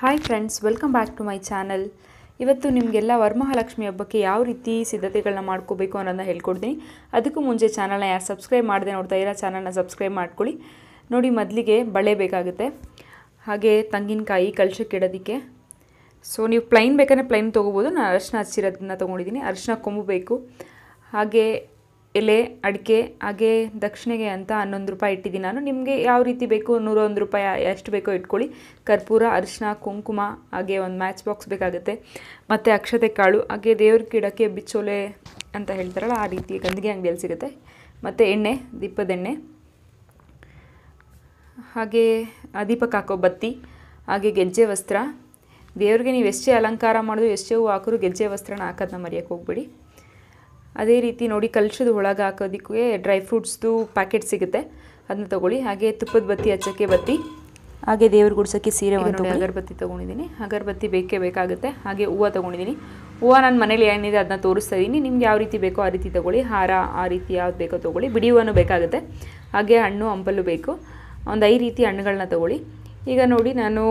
hi friends welcome back to my channel ಇವತ್ತು ನಿಮಗೆಲ್ಲ ವರಮಹಾಲಕ್ಷ್ಮಿ ಹಬ್ಬಕ್ಕೆ ಯಾವ ರೀತಿ ಸಿದ್ಧತೆಗಳನ್ನ ಮಾಡ್ಕೋಬೇಕು ಅನ್ನೋದನ್ನ ಹೇಳ್ಕೊಡ್ತೀನಿ ಅದಕ್ಕೂ ಮುಂಚೆ ಚಾನಲ್ನ ಯಾರು ಸಬ್ಸ್ಕ್ರೈಬ್ ಮಾಡಿದೆ ನೋಡ್ತಾ ಇರೋ ಚಾನಲ್ನ ಸಬ್ಸ್ಕ್ರೈಬ್ ಮಾಡ್ಕೊಳ್ಳಿ ನೋಡಿ ಮೊದಲಿಗೆ ಬಳೆ ಬೇಕಾಗುತ್ತೆ ಹಾಗೆ ತೆಂಗಿನಕಾಯಿ ಇಡೋದಕ್ಕೆ ಸೊ ನೀವು ಪ್ಲೈನ್ ಬೇಕಂದ್ರೆ ಪ್ಲೈನ್ ತೊಗೋಬೋದು ನಾನು ಅರಶಿನ ಹಚ್ಚಿರೋದನ್ನ ತೊಗೊಂಡಿದ್ದೀನಿ ಅರಶಿನ ಕೊಂಬು ಬೇಕು ಹಾಗೆ ಎಲೆ ಅಡಿಕೆ ಹಾಗೆ ದಕ್ಷಿಣೆಗೆ ಅಂತ ಹನ್ನೊಂದು ರೂಪಾಯಿ ಇಟ್ಟಿದ್ದೀನಿ ನಾನು ನಿಮಗೆ ಯಾವ ರೀತಿ ಬೇಕು ನೂರೊಂದು ರೂಪಾಯಿ ಎಷ್ಟು ಬೇಕೋ ಇಟ್ಕೊಳ್ಳಿ ಕರ್ಪೂರ ಅರಿಶಿನ ಕುಂಕುಮ ಹಾಗೆ ಒಂದು ಮ್ಯಾಚ್ ಬಾಕ್ಸ್ ಬೇಕಾಗುತ್ತೆ ಮತ್ತು ಅಕ್ಷತೆ ಕಾಳು ಹಾಗೆ ದೇವ್ರ ಗಿಡಕ್ಕೆ ಬಿಚ್ಚೋಲೆ ಅಂತ ಹೇಳ್ತಾರಲ್ಲ ಆ ರೀತಿ ಗಂದಿಗೆ ಅಂಗಡಿಯಲ್ಲಿ ಸಿಗುತ್ತೆ ಮತ್ತು ಎಣ್ಣೆ ದೀಪದೆಣ್ಣೆ ಹಾಗೆ ದೀಪಕ್ಕೆ ಹಾಕೋ ಬತ್ತಿ ಹಾಗೆ ಗೆಜ್ಜೆ ವಸ್ತ್ರ ದೇವ್ರಿಗೆ ನೀವು ಎಷ್ಟೇ ಅಲಂಕಾರ ಮಾಡೋದು ಎಷ್ಟೇ ಹೂ ಹಾಕಿದ್ರು ಗೆಜ್ಜೆ ವಸ್ತ್ರನ ಹಾಕೋದನ್ನ ಮರೆಯೋಕ್ಕೆ ಹೋಗ್ಬೇಡಿ ಅದೇ ರೀತಿ ನೋಡಿ ಕಲಶದ ಒಳಗೆ ಹಾಕೋದಕ್ಕೆ ಡ್ರೈ ಫ್ರೂಟ್ಸ್ದು ಪ್ಯಾಕೆಟ್ ಸಿಗುತ್ತೆ ಅದನ್ನ ತೊಗೊಳ್ಳಿ ಹಾಗೆ ತುಪ್ಪದ ಬತ್ತಿ ಹಚ್ಚಕ್ಕೆ ಬತ್ತಿ ಹಾಗೆ ದೇವ್ರ ಗುಡ್ಸೋಕ್ಕೆ ಸೀರೆ ಒಂದು ಅಗರಬತ್ತಿ ತೊಗೊಂಡಿದ್ದೀನಿ ಅಗರಬತ್ತಿ ಬೇಕೇ ಬೇಕಾಗುತ್ತೆ ಹಾಗೆ ಹೂವು ತೊಗೊಂಡಿದ್ದೀನಿ ಹೂವು ನಾನು ಮನೇಲಿ ಏನಿದೆ ಅದನ್ನ ತೋರಿಸ್ತಾ ಇದ್ದೀನಿ ನಿಮ್ಗೆ ಯಾವ ರೀತಿ ಬೇಕೋ ಆ ರೀತಿ ತೊಗೊಳ್ಳಿ ಹಾರ ಆ ರೀತಿ ಯಾವ್ದು ಬೇಕೋ ತೊಗೊಳ್ಳಿ ಬಿಡಿ ಹೂವನು ಬೇಕಾಗುತ್ತೆ ಹಾಗೆ ಹಣ್ಣು ಹಂಪಲು ಬೇಕು ಒಂದು ಐದು ರೀತಿ ಹಣ್ಣುಗಳನ್ನ ತೊಗೊಳ್ಳಿ ಈಗ ನೋಡಿ ನಾನು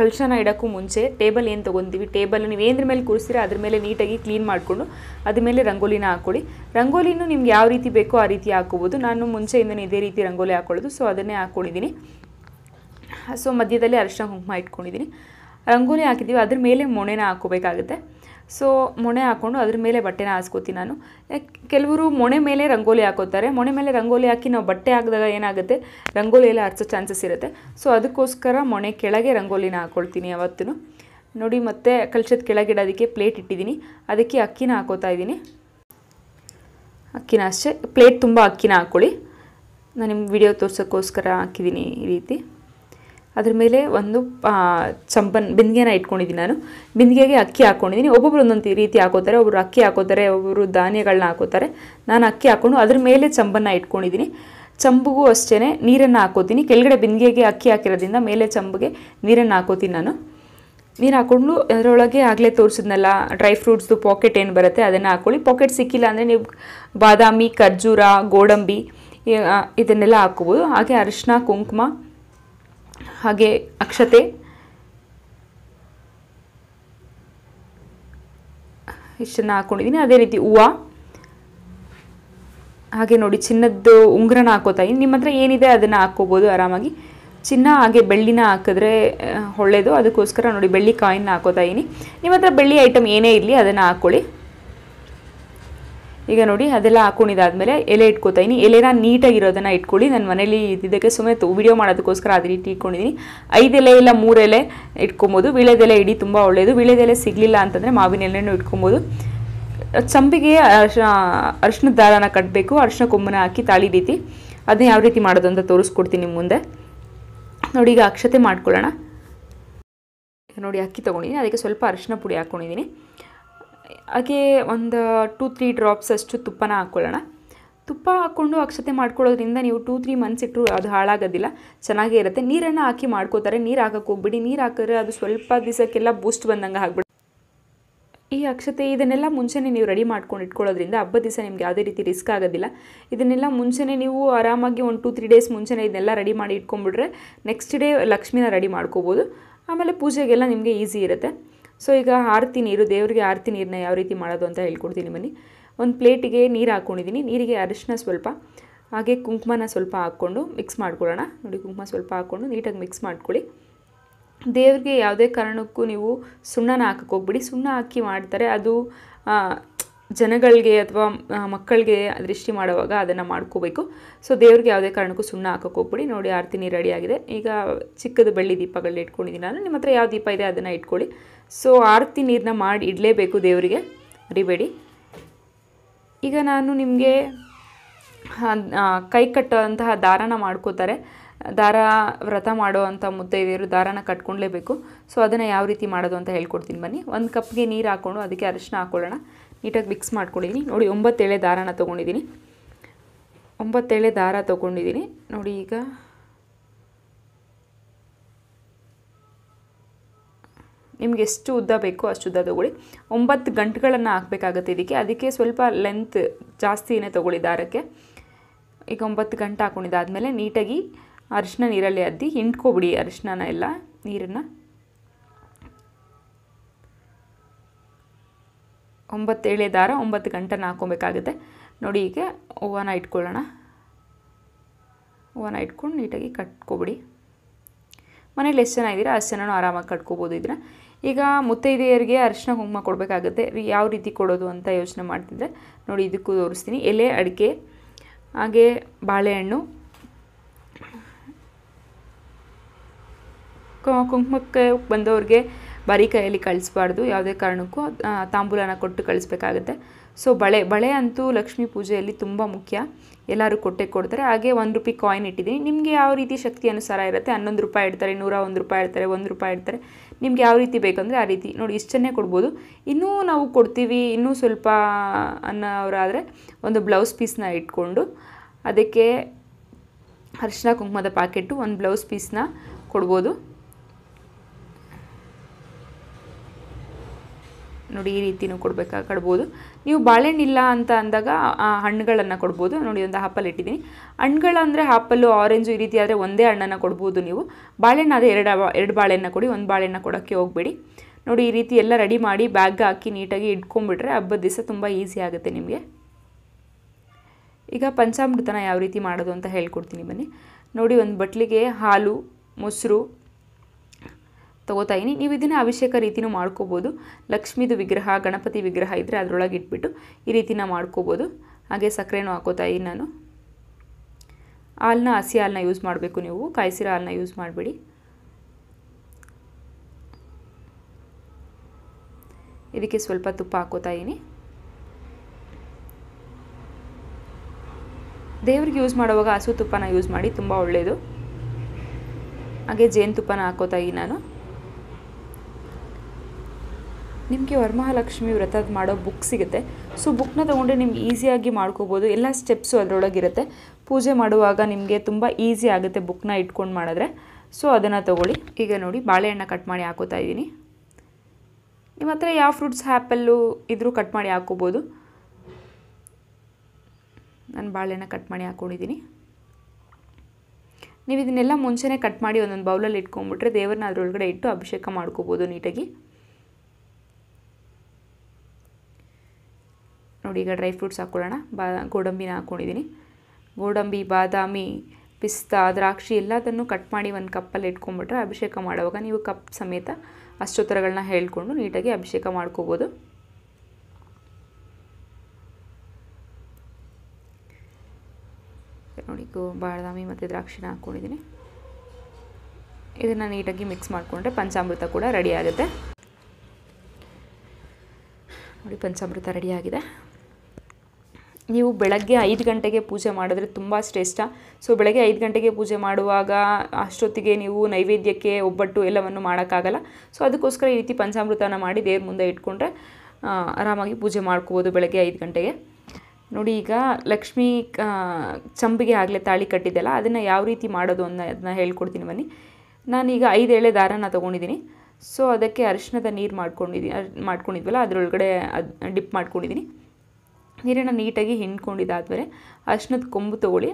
ಕಲ್ಶನ ಇಡೋಕ್ಕೂ ಮುಂಚೆ ಟೇಬಲ್ ಏನು ತೊಗೊತೀವಿ ಟೇಬಲ್ ನೀವು ಏನ್ರ ಮೇಲೆ ಕೂರಿಸಿರ ಅದ್ರ ಮೇಲೆ ನೀಟಾಗಿ ಕ್ಲೀನ್ ಮಾಡಿಕೊಂಡು ಅದ್ರ ಮೇಲೆ ರಂಗೋಲಿನ ಹಾಕ್ಕೊಳ್ಳಿ ರಂಗೋಲಿನೂ ನಿಮ್ಗೆ ಯಾವ ರೀತಿ ಬೇಕೋ ಆ ರೀತಿ ಹಾಕೋಬೋದು ನಾನು ಮುಂಚೆಯಿಂದಲೇ ಇದೇ ರೀತಿ ರಂಗೋಲಿ ಹಾಕೊಳ್ಳೋದು ಸೊ ಅದನ್ನೇ ಹಾಕ್ಕೊಂಡಿದ್ದೀನಿ ಸೊ ಮಧ್ಯದಲ್ಲಿ ಅರಿಶಿನ ಕುಂಕುಮ ಇಟ್ಕೊಂಡಿದ್ದೀನಿ ರಂಗೋಲಿ ಹಾಕಿದ್ದೀವಿ ಅದ್ರ ಮೇಲೆ ಮೊಣೆನ ಹಾಕೋಬೇಕಾಗುತ್ತೆ ಸೊ ಮೊಣೆ ಹಾಕ್ಕೊಂಡು ಅದ್ರ ಮೇಲೆ ಬಟ್ಟೆನ ಹಾಸ್ಕೋತೀನಿ ನಾನು ಕೆಲವರು ಮೊಣೆ ಮೇಲೆ ರಂಗೋಲಿ ಹಾಕೋತಾರೆ ಮೊಣೆ ಮೇಲೆ ರಂಗೋಲಿ ಹಾಕಿ ನಾವು ಬಟ್ಟೆ ಹಾಕಿದಾಗ ಏನಾಗುತ್ತೆ ರಂಗೋಲಿ ಎಲ್ಲ ಹರಿಸೋ ಚಾನ್ಸಸ್ ಇರುತ್ತೆ ಸೊ ಅದಕ್ಕೋಸ್ಕರ ಮೊಣೆ ಕೆಳಗೆ ರಂಗೋಲಿನ ಹಾಕ್ಕೊಳ್ತೀನಿ ಯಾವತ್ತೂ ನೋಡಿ ಮತ್ತೆ ಕೆಳಗೆ ಕೆಳಗಿಡೋದಕ್ಕೆ ಪ್ಲೇಟ್ ಇಟ್ಟಿದ್ದೀನಿ ಅದಕ್ಕೆ ಅಕ್ಕಿನ ಹಾಕೋತಾ ಇದ್ದೀನಿ ಅಕ್ಕಿನ ಅಷ್ಟೇ ಪ್ಲೇಟ್ ತುಂಬ ಅಕ್ಕಿನ ಹಾಕ್ಕೊಳ್ಳಿ ನಾನು ನಿಮ್ಮ ವಿಡಿಯೋ ತೋರ್ಸೋಕ್ಕೋಸ್ಕರ ಹಾಕಿದ್ದೀನಿ ಈ ರೀತಿ ಅದ್ರ ಮೇಲೆ ಒಂದು ಚಂಪನ್ ಬಿಂದಿಗೆನ ಇಟ್ಕೊಂಡಿದ್ದೀನಿ ನಾನು ಬಿಂದಿಗೆಗೆ ಅಕ್ಕಿ ಹಾಕ್ಕೊಂಡಿದ್ದೀನಿ ಒಬ್ಬೊಬ್ರು ಒಂದೊಂದು ರೀತಿ ಹಾಕೋತಾರೆ ಒಬ್ಬರು ಅಕ್ಕಿ ಹಾಕೋತಾರೆ ಒಬ್ಬರು ಧಾನ್ಯಗಳನ್ನ ಹಾಕೋತಾರೆ ನಾನು ಅಕ್ಕಿ ಹಾಕ್ಕೊಂಡು ಅದ್ರ ಮೇಲೆ ಚಂಬನ್ನ ಇಟ್ಕೊಂಡಿದ್ದೀನಿ ಚಂಬುಗೂ ಅಷ್ಟೇ ನೀರನ್ನು ಹಾಕೋತೀನಿ ಕೆಳಗಡೆ ಬಿಂದಿಗೆಗೆ ಅಕ್ಕಿ ಹಾಕಿರೋದ್ರಿಂದ ಮೇಲೆ ಚಂಬಿಗೆ ನೀರನ್ನು ಹಾಕೋತೀನಿ ನಾನು ನೀರು ಹಾಕ್ಕೊಂಡು ಅದರೊಳಗೆ ಆಗಲೇ ತೋರಿಸಿದ್ನಲ್ಲ ಡ್ರೈ ಫ್ರೂಟ್ಸ್ದು ಪಾಕೆಟ್ ಏನು ಬರುತ್ತೆ ಅದನ್ನು ಹಾಕ್ಕೊಳ್ಳಿ ಪಾಕೆಟ್ ಸಿಕ್ಕಿಲ್ಲ ಅಂದರೆ ನೀವು ಬಾದಾಮಿ ಖರ್ಜೂರ ಗೋಡಂಬಿ ಇದನ್ನೆಲ್ಲ ಹಾಕ್ಕೋಬೋದು ಹಾಗೆ ಅರಿಶಿನ ಕುಂಕುಮ ಹಾಗೆ ಅಕ್ಷತೆ ಇಷ್ಟನ್ನ ಹಾಕೊಂಡಿದ್ದೀನಿ ಅದೇ ರೀತಿ ಹೂವು ಹಾಗೆ ನೋಡಿ ಚಿನ್ನದ್ದು ಉಂಗುರನ ಹಾಕೋತಾ ಇದ್ದೀನಿ ನಿಮ್ಮ ಹತ್ರ ಏನಿದೆ ಅದನ್ನು ಹಾಕ್ಕೋಬೋದು ಆರಾಮಾಗಿ ಚಿನ್ನ ಹಾಗೆ ಬೆಳ್ಳಿನ ಹಾಕಿದ್ರೆ ಒಳ್ಳೆಯದು ಅದಕ್ಕೋಸ್ಕರ ನೋಡಿ ಬೆಳ್ಳಿ ಕಾಯಿನ್ನ ಹಾಕೋತಾ ಇದ್ದೀನಿ ನಿಮ್ಮ ಹತ್ರ ಬೆಳ್ಳಿ ಐಟಮ್ ಏನೇ ಇರಲಿ ಅದನ್ನು ಹಾಕ್ಕೊಳ್ಳಿ ಈಗ ನೋಡಿ ಅದೆಲ್ಲ ಹಾಕೊಂಡಿದ್ದಾದಮೇಲೆ ಎಲೆ ಇಟ್ಕೋತಾ ಇನ್ನಿ ಎಲೆನ ನೀಟಾಗಿರೋದನ್ನು ಇಟ್ಕೊಳ್ಳಿ ನಾನು ಮನೇಲಿ ಇದ್ದಿದ್ದಕ್ಕೆ ಸುಮ್ಮನೆ ವಿಡಿಯೋ ಮಾಡೋದಕ್ಕೋಸ್ಕರ ಅದೇ ರೀತಿ ಇಟ್ಕೊಂಡಿದ್ದೀನಿ ಐದು ಎಲೆ ಇಲ್ಲ ಮೂರೆಲೆ ಇಟ್ಕೊಬೋದು ವೀಳ್ಯದೆಲೆ ಇಡೀ ತುಂಬ ಒಳ್ಳೆಯದು ವೀಳ್ಯದೆಲೆ ಸಿಗಲಿಲ್ಲ ಅಂತಂದರೆ ಮಾವಿನ ಎಲೆನೂ ಇಟ್ಕೊಬೋದು ಚಂಪಿಗೆ ಅರ್ಶ ಅರ್ಶಿನದ ದಾರನ ಕಟ್ಟಬೇಕು ಅರ್ಶಿನ ಕೊಂಬನ ಹಾಕಿ ತಾಳಿ ರೀತಿ ಅದನ್ನ ಯಾವ ರೀತಿ ಮಾಡೋದು ಅಂತ ತೋರಿಸ್ಕೊಡ್ತೀನಿ ನಿಮ್ಮ ಮುಂದೆ ನೋಡಿ ಈಗ ಅಕ್ಷತೆ ಮಾಡ್ಕೊಳ್ಳೋಣ ನೋಡಿ ಅಕ್ಕಿ ತೊಗೊಂಡಿದ್ದೀನಿ ಅದಕ್ಕೆ ಸ್ವಲ್ಪ ಅರಿಶಿನ ಪುಡಿ ಹಾಕ್ಕೊಂಡಿದ್ದೀನಿ ಹಾಗೆ ಒಂದು ಟೂ ತ್ರೀ ಡ್ರಾಪ್ಸ್ ಅಷ್ಟು ತುಪ್ಪನ ಹಾಕ್ಕೊಳ್ಳೋಣ ತುಪ್ಪ ಹಾಕ್ಕೊಂಡು ಅಕ್ಷತೆ ಮಾಡ್ಕೊಳ್ಳೋದ್ರಿಂದ ನೀವು ಟೂ ತ್ರೀ ಮಂತ್ಸ್ ಇಟ್ಟರು ಅದು ಹಾಳಾಗೋದಿಲ್ಲ ಚೆನ್ನಾಗೇ ಇರುತ್ತೆ ನೀರನ್ನು ಹಾಕಿ ಮಾಡ್ಕೋತಾರೆ ನೀರು ಹಾಕಕ್ಕೆ ಹೋಗ್ಬಿಡಿ ನೀರು ಹಾಕಿದ್ರೆ ಅದು ಸ್ವಲ್ಪ ದಿವಸಕ್ಕೆಲ್ಲ ಬೂಸ್ಟ್ ಬಂದಂಗೆ ಆಗ್ಬಿಡುತ್ತೆ ಈ ಅಕ್ಷತೆ ಇದನ್ನೆಲ್ಲ ಮುಂಚೆನೇ ನೀವು ರೆಡಿ ಮಾಡ್ಕೊಂಡು ಇಟ್ಕೊಳ್ಳೋದ್ರಿಂದ ಹಬ್ಬದ ದಿವಸ ನಿಮ್ಗೆ ಯಾವುದೇ ರೀತಿ ರಿಸ್ಕ್ ಆಗೋದಿಲ್ಲ ಇದನ್ನೆಲ್ಲ ಮುಂಚೆನೇ ನೀವು ಆರಾಮಾಗಿ ಒಂದು ಟೂ ತ್ರೀ ಡೇಸ್ ಮುಂಚೆನೇ ಇದನ್ನೆಲ್ಲ ರೆಡಿ ಮಾಡಿ ಇಟ್ಕೊಂಡ್ಬಿಟ್ರೆ ನೆಕ್ಸ್ಟ್ ಡೇ ಲಕ್ಷ್ಮೀನ ರೆಡಿ ಮಾಡ್ಕೋಬೋದು ಆಮೇಲೆ ಪೂಜೆಗೆಲ್ಲ ನಿಮಗೆ ಈಸಿ ಇರುತ್ತೆ ಸೊ ಈಗ ಆರತಿ ನೀರು ದೇವರಿಗೆ ಆರತಿ ನೀರನ್ನ ಯಾವ ರೀತಿ ಮಾಡೋದು ಅಂತ ಹೇಳ್ಕೊಡ್ತೀನಿ ಬನ್ನಿ ಒಂದು ಪ್ಲೇಟಿಗೆ ನೀರು ಹಾಕ್ಕೊಂಡಿದ್ದೀನಿ ನೀರಿಗೆ ಅರಿಶಿನ ಸ್ವಲ್ಪ ಹಾಗೆ ಕುಂಕುಮನ ಸ್ವಲ್ಪ ಹಾಕ್ಕೊಂಡು ಮಿಕ್ಸ್ ಮಾಡ್ಕೊಳ್ಳೋಣ ನೋಡಿ ಕುಂಕುಮ ಸ್ವಲ್ಪ ಹಾಕ್ಕೊಂಡು ನೀಟಾಗಿ ಮಿಕ್ಸ್ ಮಾಡ್ಕೊಳ್ಳಿ ದೇವ್ರಿಗೆ ಯಾವುದೇ ಕಾರಣಕ್ಕೂ ನೀವು ಸುಣ್ಣನ ಹಾಕಕ್ಕೆ ಹೋಗ್ಬಿಡಿ ಸುಣ್ಣ ಹಾಕಿ ಮಾಡ್ತಾರೆ ಅದು ಜನಗಳಿಗೆ ಅಥವಾ ಮಕ್ಕಳಿಗೆ ದೃಷ್ಟಿ ಮಾಡುವಾಗ ಅದನ್ನು ಮಾಡ್ಕೋಬೇಕು ಸೊ ದೇವ್ರಿಗೆ ಯಾವುದೇ ಕಾರಣಕ್ಕೂ ಸುಣ್ಣ ಹಾಕೋಕೆ ಹೋಗ್ಬಿಡಿ ನೋಡಿ ನೀರು ರೆಡಿಯಾಗಿದೆ ಈಗ ಚಿಕ್ಕದ ಬೆಳ್ಳಿ ದೀಪಗಳನ್ನ ಇಟ್ಕೊಂಡಿದ್ದೀನಿ ನಾನು ನಿಮ್ಮ ಹತ್ರ ಯಾವ ದೀಪ ಇದೆ ಅದನ್ನು ಇಟ್ಕೊಳ್ಳಿ ಸೊ ಆರತಿ ನೀರನ್ನ ಮಾಡಿ ಇಡಲೇಬೇಕು ದೇವರಿಗೆ ಮರಿಬೇಡಿ ಈಗ ನಾನು ನಿಮಗೆ ಕೈ ಕಟ್ಟುವಂತಹ ದಾರನ ಮಾಡ್ಕೋತಾರೆ ದಾರ ವ್ರತ ಮಾಡುವಂಥ ಮುದ್ದೈದೆಯರು ದಾರಾನ ಕಟ್ಕೊಳ್ಲೇಬೇಕು ಸೊ ಅದನ್ನು ಯಾವ ರೀತಿ ಮಾಡೋದು ಅಂತ ಹೇಳ್ಕೊಡ್ತೀನಿ ಬನ್ನಿ ಒಂದು ಕಪ್ಗೆ ನೀರು ಹಾಕ್ಕೊಂಡು ಅದಕ್ಕೆ ಅರಿಶಿನ ಹಾಕ್ಕೊಳ್ಳೋಣ ನೀಟಾಗಿ ಮಿಕ್ಸ್ ಮಾಡ್ಕೊಂಡಿದ್ದೀನಿ ನೋಡಿ ಒಂಬತ್ತೇಳೆ ದಾರಾನ ತೊಗೊಂಡಿದ್ದೀನಿ ಒಂಬತ್ತೇಳೆ ದಾರ ತೊಗೊಂಡಿದ್ದೀನಿ ನೋಡಿ ಈಗ ನಿಮ್ಗೆ ಎಷ್ಟು ಉದ್ದ ಬೇಕೋ ಅಷ್ಟು ಉದ್ದ ತೊಗೊಳ್ಳಿ ಒಂಬತ್ತು ಗಂಟೆಗಳನ್ನು ಹಾಕಬೇಕಾಗುತ್ತೆ ಇದಕ್ಕೆ ಅದಕ್ಕೆ ಸ್ವಲ್ಪ ಲೆಂತ್ ಜಾಸ್ತಿನೇ ತೊಗೊಳ್ಳಿ ದಾರಕ್ಕೆ ಈಗ ಒಂಬತ್ತು ಗಂಟೆ ಹಾಕ್ಕೊಂಡಿದ್ದಾದಮೇಲೆ ನೀಟಾಗಿ ಅರಿಶಿನ ನೀರಲ್ಲಿ ಅದ್ದಿ ಹಿಂಡ್ಕೊಬಿಡಿ ಅರಿಶಿನ ಎಲ್ಲ ನೀರನ್ನು ಒಂಬತ್ತು ಎಳೆ ದಾರ ಒಂಬತ್ತು ಗಂಟನ ಹಾಕ್ಕೊಬೇಕಾಗುತ್ತೆ ನೋಡಿ ಈಗ ಹೂವನ ಇಟ್ಕೊಳ್ಳೋಣ ಹೂವನ ಇಟ್ಕೊಂಡು ನೀಟಾಗಿ ಕಟ್ಕೊಬಿಡಿ ಮನೇಲಿ ಎಷ್ಟು ಜನ ಇದ್ದೀರಾ ಅಷ್ಟು ಜನನೂ ಆರಾಮಾಗಿ ಕಟ್ಕೋಬೋದು ಇದನ್ನ ಈಗ ಮುತ್ತೈದೆಯರಿಗೆ ಅರಿಶಿನ ಕುಂಕುಮ ಕೊಡಬೇಕಾಗುತ್ತೆ ಯಾವ ರೀತಿ ಕೊಡೋದು ಅಂತ ಯೋಚನೆ ಮಾಡ್ತಿದ್ರೆ ನೋಡಿ ಇದಕ್ಕೂ ತೋರಿಸ್ತೀನಿ ಎಲೆ ಅಡಿಕೆ ಹಾಗೆ ಬಾಳೆಹಣ್ಣು ಕುಂಕುಮಕ್ಕೆ ಬಂದವ್ರಿಗೆ ಬರೀ ಕೈಯಲ್ಲಿ ಕಳಿಸ್ಬಾರ್ದು ಯಾವುದೇ ಕಾರಣಕ್ಕೂ ತಾಂಬೂಲನ ಕೊಟ್ಟು ಕಳಿಸ್ಬೇಕಾಗುತ್ತೆ ಸೊ ಬಳೆ ಬಳೆ ಅಂತೂ ಲಕ್ಷ್ಮೀ ಪೂಜೆಯಲ್ಲಿ ತುಂಬ ಮುಖ್ಯ ಎಲ್ಲರೂ ಕೊಟ್ಟೆ ಕೊಡ್ತಾರೆ ಹಾಗೆ ಒಂದು ರೂಪಾಯಿ ಕಾಯಿನ್ ಇಟ್ಟಿದ್ದೀನಿ ನಿಮಗೆ ಯಾವ ರೀತಿ ಶಕ್ತಿ ಅನುಸಾರ ಇರುತ್ತೆ ಹನ್ನೊಂದು ರೂಪಾಯಿ ಇಡ್ತಾರೆ ನೂರ ಒಂದು ರೂಪಾಯಿ ಇಡ್ತಾರೆ ಒಂದು ರೂಪಾಯಿ ಇಡ್ತಾರೆ ನಿಮ್ಗೆ ಯಾವ ರೀತಿ ಬೇಕಂದರೆ ಆ ರೀತಿ ನೋಡಿ ಇಷ್ಟನ್ನೇ ಕೊಡ್ಬೋದು ಇನ್ನೂ ನಾವು ಕೊಡ್ತೀವಿ ಇನ್ನೂ ಸ್ವಲ್ಪ ಅನ್ನೋರಾದರೆ ಒಂದು ಬ್ಲೌಸ್ ಪೀಸ್ನ ಇಟ್ಕೊಂಡು ಅದಕ್ಕೆ ಅರಿಶಿನ ಕುಂಕುಮದ ಪಾಕೆಟ್ಟು ಒಂದು ಬ್ಲೌಸ್ ಪೀಸ್ನ ಕೊಡ್ಬೋದು ನೋಡಿ ಈ ರೀತಿಯೂ ಕೊಡಬೇಕಾ ಕೊಡ್ಬೋದು ನೀವು ಬಾಳೆಹಣ್ಣಿಲ್ಲ ಅಂತ ಅಂದಾಗ ಹಣ್ಣುಗಳನ್ನು ಕೊಡ್ಬೋದು ನೋಡಿ ಒಂದು ಆಪಲ್ ಇಟ್ಟಿದ್ದೀನಿ ಹಣ್ಣುಗಳಂದರೆ ಆಪಲ್ಲು ಆರೆಂಜು ಈ ರೀತಿ ಆದರೆ ಒಂದೇ ಹಣ್ಣನ್ನು ಕೊಡ್ಬೋದು ನೀವು ಬಾಳೆಹಣ್ಣು ಆದರೆ ಎರಡು ಎರಡು ಬಾಳೆಹಣ್ಣು ಕೊಡಿ ಒಂದು ಬಾಳೆಹಣ್ಣು ಕೊಡೋಕ್ಕೆ ಹೋಗಬೇಡಿ ನೋಡಿ ಈ ರೀತಿ ಎಲ್ಲ ರೆಡಿ ಮಾಡಿ ಬ್ಯಾಗ್ ಹಾಕಿ ನೀಟಾಗಿ ಇಟ್ಕೊಂಬಿಟ್ರೆ ಹಬ್ಬದ ದಿವಸ ತುಂಬ ಈಸಿ ಆಗುತ್ತೆ ನಿಮಗೆ ಈಗ ಪಂಚಾಮೃತನ ಯಾವ ರೀತಿ ಮಾಡೋದು ಅಂತ ಹೇಳ್ಕೊಡ್ತೀನಿ ಬನ್ನಿ ನೋಡಿ ಒಂದು ಬಟ್ಲಿಗೆ ಹಾಲು ಮೊಸರು ತೊಗೋತಾ ಇದೀನಿ ನೀವು ಇದನ್ನು ಅಭಿಷೇಕ ರೀತಿನೂ ಮಾಡ್ಕೋಬೋದು ಲಕ್ಷ್ಮೀದು ವಿಗ್ರಹ ಗಣಪತಿ ವಿಗ್ರಹ ಇದ್ದರೆ ಅದರೊಳಗೆ ಇಟ್ಬಿಟ್ಟು ಈ ರೀತಿನ ಮಾಡ್ಕೋಬೋದು ಹಾಗೆ ಸಕ್ಕರೆನೂ ಹಾಕೋತಾ ಇದ್ದೀನಿ ನಾನು ಹಾಲನ್ನ ಹಸಿ ಹಾಲನ್ನ ಯೂಸ್ ಮಾಡಬೇಕು ನೀವು ಕಾಯಿಸಿರೋ ಹಾಲನ್ನ ಯೂಸ್ ಮಾಡಬೇಡಿ ಇದಕ್ಕೆ ಸ್ವಲ್ಪ ತುಪ್ಪ ಹಾಕೋತಾ ಇದ್ದೀನಿ ದೇವ್ರಿಗೆ ಯೂಸ್ ಮಾಡುವಾಗ ಹಸು ತುಪ್ಪನ ಯೂಸ್ ಮಾಡಿ ತುಂಬ ಒಳ್ಳೆಯದು ಹಾಗೆ ಜೇನುತುಪ್ಪನ ಹಾಕೋತಾ ಇದ್ದೀನಿ ನಾನು ನಿಮಗೆ ವರಮಹಾಲಕ್ಷ್ಮಿ ವ್ರತದ ಮಾಡೋ ಬುಕ್ ಸಿಗುತ್ತೆ ಸೊ ಬುಕ್ನ ತೊಗೊಂಡ್ರೆ ನಿಮ್ಗೆ ಈಸಿಯಾಗಿ ಮಾಡ್ಕೋಬೋದು ಎಲ್ಲ ಸ್ಟೆಪ್ಸು ಅದರೊಳಗಿರುತ್ತೆ ಪೂಜೆ ಮಾಡುವಾಗ ನಿಮಗೆ ತುಂಬ ಈಸಿ ಆಗುತ್ತೆ ಬುಕ್ನ ಇಟ್ಕೊಂಡು ಮಾಡಿದ್ರೆ ಸೊ ಅದನ್ನು ತೊಗೊಳ್ಳಿ ಈಗ ನೋಡಿ ಬಾಳೆಹಣ್ಣ ಕಟ್ ಮಾಡಿ ಹಾಕೋತಾ ಇದ್ದೀನಿ ನಿಮ್ಮ ಹತ್ರ ಯಾವ ಫ್ರೂಟ್ಸ್ ಆ್ಯಪಲ್ಲು ಇದ್ರೂ ಕಟ್ ಮಾಡಿ ಹಾಕೋಬೋದು ನಾನು ಬಾಳೆಹಣ್ಣ ಕಟ್ ಮಾಡಿ ಹಾಕ್ಕೊಂಡಿದ್ದೀನಿ ನೀವು ಇದನ್ನೆಲ್ಲ ಮುಂಚೆನೇ ಕಟ್ ಮಾಡಿ ಒಂದೊಂದು ಬೌಲಲ್ಲಿ ಇಟ್ಕೊಂಡ್ಬಿಟ್ರೆ ದೇವರನ್ನ ಅದರೊಳಗಡೆ ಇಟ್ಟು ಅಭಿಷೇಕ ಮಾಡ್ಕೋಬೋದು ನೀಟಾಗಿ ನೋಡಿ ಈಗ ಡ್ರೈ ಫ್ರೂಟ್ಸ್ ಹಾಕ್ಕೊಳ್ಳೋಣ ಬಾ ಗೋಡಂಬಿನ ಹಾಕ್ಕೊಂಡಿದ್ದೀನಿ ಗೋಡಂಬಿ ಬಾದಾಮಿ ಪಿಸ್ತಾ ದ್ರಾಕ್ಷಿ ಎಲ್ಲದನ್ನು ಕಟ್ ಮಾಡಿ ಒಂದು ಕಪ್ಪಲ್ಲಿ ಇಟ್ಕೊಂಡ್ಬಿಟ್ರೆ ಅಭಿಷೇಕ ಮಾಡುವಾಗ ನೀವು ಕಪ್ ಸಮೇತ ಅಷ್ಟೋತ್ತರಗಳನ್ನ ಹೇಳಿಕೊಂಡು ನೀಟಾಗಿ ಅಭಿಷೇಕ ಮಾಡ್ಕೋಬೋದು ನೋಡಿ ಗೋ ಬಾದಾಮಿ ಮತ್ತು ದ್ರಾಕ್ಷಿನ ಹಾಕ್ಕೊಂಡಿದ್ದೀನಿ ಇದನ್ನು ನೀಟಾಗಿ ಮಿಕ್ಸ್ ಮಾಡಿಕೊಂಡ್ರೆ ಪಂಚಾಮೃತ ಕೂಡ ರೆಡಿ ಆಗುತ್ತೆ ನೋಡಿ ಪಂಚಾಮೃತ ರೆಡಿಯಾಗಿದೆ ನೀವು ಬೆಳಗ್ಗೆ ಐದು ಗಂಟೆಗೆ ಪೂಜೆ ಮಾಡಿದ್ರೆ ತುಂಬ ಶ್ರೇಷ್ಠ ಸೊ ಬೆಳಗ್ಗೆ ಐದು ಗಂಟೆಗೆ ಪೂಜೆ ಮಾಡುವಾಗ ಅಷ್ಟೊತ್ತಿಗೆ ನೀವು ನೈವೇದ್ಯಕ್ಕೆ ಒಬ್ಬಟ್ಟು ಎಲ್ಲವನ್ನು ಮಾಡೋಕ್ಕಾಗಲ್ಲ ಸೊ ಅದಕ್ಕೋಸ್ಕರ ಈ ರೀತಿ ಪಂಚಾಮೃತನ ಮಾಡಿ ದೇವ್ರ ಮುಂದೆ ಇಟ್ಕೊಂಡ್ರೆ ಆರಾಮಾಗಿ ಪೂಜೆ ಮಾಡ್ಕೋಬೋದು ಬೆಳಗ್ಗೆ ಐದು ಗಂಟೆಗೆ ನೋಡಿ ಈಗ ಲಕ್ಷ್ಮೀ ಚಂಬಿಗೆ ಆಗಲೇ ತಾಳಿ ಕಟ್ಟಿದ್ದೆಲ್ಲ ಅದನ್ನು ಯಾವ ರೀತಿ ಮಾಡೋದು ಅನ್ನೋ ಅದನ್ನ ಹೇಳ್ಕೊಡ್ತೀನಿ ಬನ್ನಿ ನಾನೀಗ ಐದು ಎಳೆ ದಾರನ ತೊಗೊಂಡಿದ್ದೀನಿ ಸೊ ಅದಕ್ಕೆ ಅರಿಶಿಣದ ನೀರು ಮಾಡ್ಕೊಂಡಿದ್ದೀನಿ ಮಾಡ್ಕೊಂಡಿದ್ವಲ್ಲ ಅದರೊಳಗಡೆ ಅದು ಡಿಪ್ ಮಾಡ್ಕೊಂಡಿದ್ದೀನಿ ನೀರನ್ನು ನೀಟಾಗಿ ಹಿಂಡ್ಕೊಂಡಿದ್ದಾದ್ಮೇಲೆ ಅರ್ಶಿನದ ಕೊಂಬು ತೊಗೊಳ್ಳಿ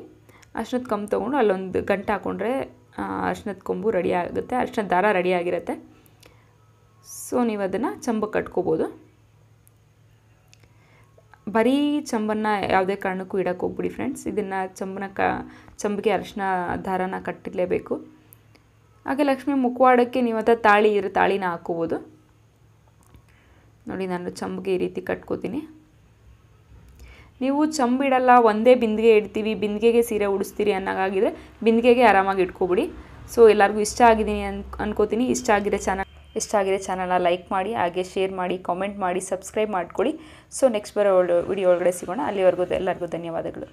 ಅರ್ಶಿನದ ಕೊಂಬು ತೊಗೊಂಡು ಅಲ್ಲೊಂದು ಗಂಟೆ ಹಾಕ್ಕೊಂಡ್ರೆ ಅರ್ಶಿನದ ಕೊಂಬು ರೆಡಿ ಆಗುತ್ತೆ ಅರ್ಶಿನ ದಾರ ರೆಡಿ ಆಗಿರುತ್ತೆ ಸೊ ನೀವು ಅದನ್ನು ಚಂಬ ಕಟ್ಕೋಬೋದು ಬರೀ ಚಂಬನ್ನು ಯಾವುದೇ ಕಾರಣಕ್ಕೂ ಇಡಕ್ಕೆ ಹೋಗ್ಬಿಡಿ ಫ್ರೆಂಡ್ಸ್ ಇದನ್ನು ಚಂಬನ ಕ ಚಂಬಿಗೆ ಅರಿಶಿನ ದಾರನ ಕಟ್ಟಿರಲೇಬೇಕು ಹಾಗೆ ಲಕ್ಷ್ಮಿ ಮುಖವಾಡಕ್ಕೆ ನೀವು ಅಂತ ತಾಳಿ ಇರೋ ತಾಳಿನ ಹಾಕೋಬೋದು ನೋಡಿ ನಾನು ಚಂಬಿಗೆ ಈ ರೀತಿ ಕಟ್ಕೋತೀನಿ ನೀವು ಚಂಬಿಡಲ್ಲ ಒಂದೇ ಬಿಂದಿಗೆ ಇಡ್ತೀವಿ ಬಿಂದಿಗೆಗೆ ಸೀರೆ ಉಡಿಸ್ತೀರಿ ಅನ್ನೋಂಗಾಗಿದ್ರೆ ಬಿಂದಿಗೆಗೆ ಆರಾಮಾಗಿ ಇಟ್ಕೊಬಿಡಿ ಸೊ ಎಲ್ಲರಿಗೂ ಇಷ್ಟ ಆಗಿದ್ದೀನಿ ಅನ್ ಅನ್ಕೋತೀನಿ ಇಷ್ಟ ಆಗಿದೆ ಚಾನಲ್ ಇಷ್ಟ ಆಗಿದೆ ಚಾನಲ್ನ ಲೈಕ್ ಮಾಡಿ ಹಾಗೆ ಶೇರ್ ಮಾಡಿ ಕಾಮೆಂಟ್ ಮಾಡಿ ಸಬ್ಸ್ಕ್ರೈಬ್ ಮಾಡಿಕೊಡಿ ಸೊ ನೆಕ್ಸ್ಟ್ ಬರೋ ವಿಡಿಯೋ ಒಳಗಡೆ ಸಿಗೋಣ ಅಲ್ಲಿವರೆಗೂ ಎಲ್ಲರಿಗೂ ಧನ್ಯವಾದಗಳು